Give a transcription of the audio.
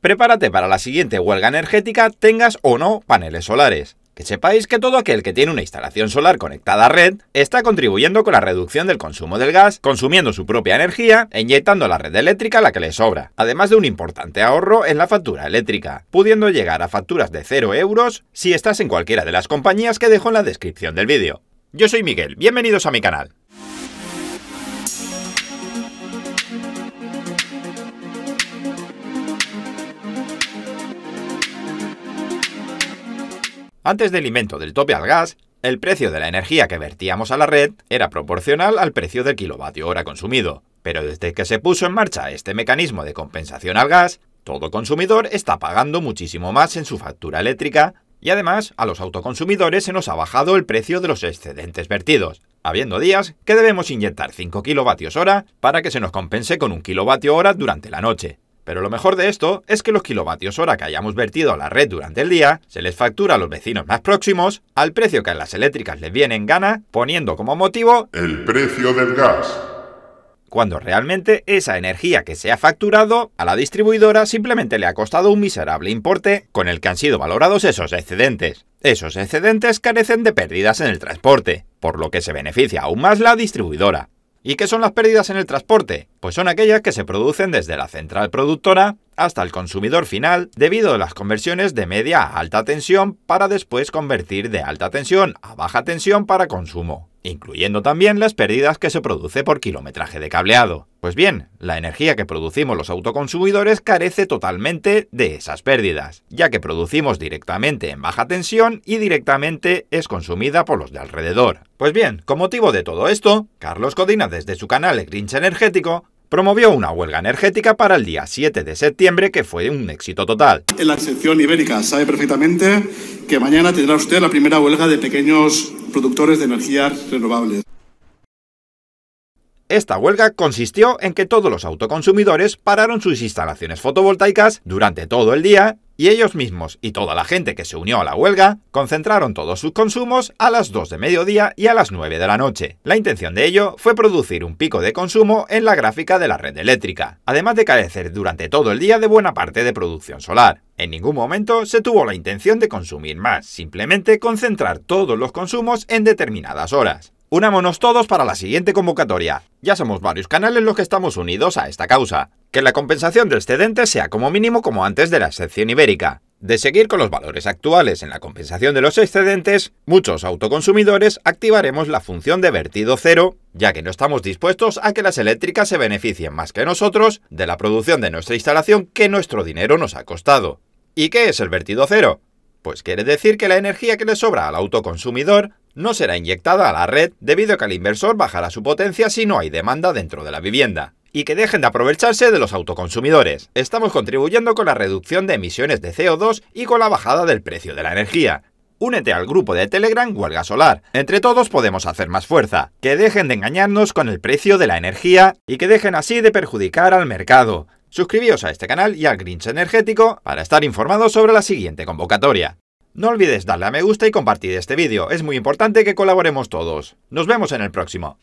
Prepárate para la siguiente huelga energética, tengas o no paneles solares. Que sepáis que todo aquel que tiene una instalación solar conectada a red está contribuyendo con la reducción del consumo del gas, consumiendo su propia energía e inyectando la red eléctrica la que le sobra, además de un importante ahorro en la factura eléctrica, pudiendo llegar a facturas de 0 euros si estás en cualquiera de las compañías que dejo en la descripción del vídeo. Yo soy Miguel, bienvenidos a mi canal. Antes del invento del tope al gas, el precio de la energía que vertíamos a la red era proporcional al precio del kilovatio hora consumido, pero desde que se puso en marcha este mecanismo de compensación al gas, todo consumidor está pagando muchísimo más en su factura eléctrica y además a los autoconsumidores se nos ha bajado el precio de los excedentes vertidos, habiendo días que debemos inyectar 5 kilovatios hora para que se nos compense con 1 kilovatio hora durante la noche. Pero lo mejor de esto es que los kilovatios hora que hayamos vertido a la red durante el día se les factura a los vecinos más próximos al precio que a las eléctricas les viene en gana, poniendo como motivo el precio del gas cuando realmente esa energía que se ha facturado a la distribuidora simplemente le ha costado un miserable importe con el que han sido valorados esos excedentes. Esos excedentes carecen de pérdidas en el transporte, por lo que se beneficia aún más la distribuidora. ¿Y qué son las pérdidas en el transporte? Pues son aquellas que se producen desde la central productora hasta el consumidor final debido a las conversiones de media a alta tensión para después convertir de alta tensión a baja tensión para consumo incluyendo también las pérdidas que se produce por kilometraje de cableado. Pues bien, la energía que producimos los autoconsumidores carece totalmente de esas pérdidas, ya que producimos directamente en baja tensión y directamente es consumida por los de alrededor. Pues bien, con motivo de todo esto, Carlos Codina desde su canal Grinch Energético promovió una huelga energética para el día 7 de septiembre que fue un éxito total. En la sección ibérica sabe perfectamente que mañana tendrá usted la primera huelga de pequeños productores de energías renovables. Esta huelga consistió en que todos los autoconsumidores pararon sus instalaciones fotovoltaicas durante todo el día y ellos mismos y toda la gente que se unió a la huelga concentraron todos sus consumos a las 2 de mediodía y a las 9 de la noche. La intención de ello fue producir un pico de consumo en la gráfica de la red eléctrica, además de carecer durante todo el día de buena parte de producción solar. En ningún momento se tuvo la intención de consumir más, simplemente concentrar todos los consumos en determinadas horas. Unámonos todos para la siguiente convocatoria. Ya somos varios canales los que estamos unidos a esta causa. Que la compensación del excedente sea como mínimo como antes de la excepción ibérica. De seguir con los valores actuales en la compensación de los excedentes, muchos autoconsumidores activaremos la función de vertido cero, ya que no estamos dispuestos a que las eléctricas se beneficien más que nosotros de la producción de nuestra instalación que nuestro dinero nos ha costado. ¿Y qué es el vertido cero? Pues quiere decir que la energía que le sobra al autoconsumidor no será inyectada a la red debido a que el inversor bajará su potencia si no hay demanda dentro de la vivienda y que dejen de aprovecharse de los autoconsumidores. Estamos contribuyendo con la reducción de emisiones de CO2 y con la bajada del precio de la energía. Únete al grupo de Telegram Huelga Solar. Entre todos podemos hacer más fuerza. Que dejen de engañarnos con el precio de la energía y que dejen así de perjudicar al mercado. Suscribíos a este canal y al Grinch Energético para estar informados sobre la siguiente convocatoria. No olvides darle a me gusta y compartir este vídeo, es muy importante que colaboremos todos. Nos vemos en el próximo.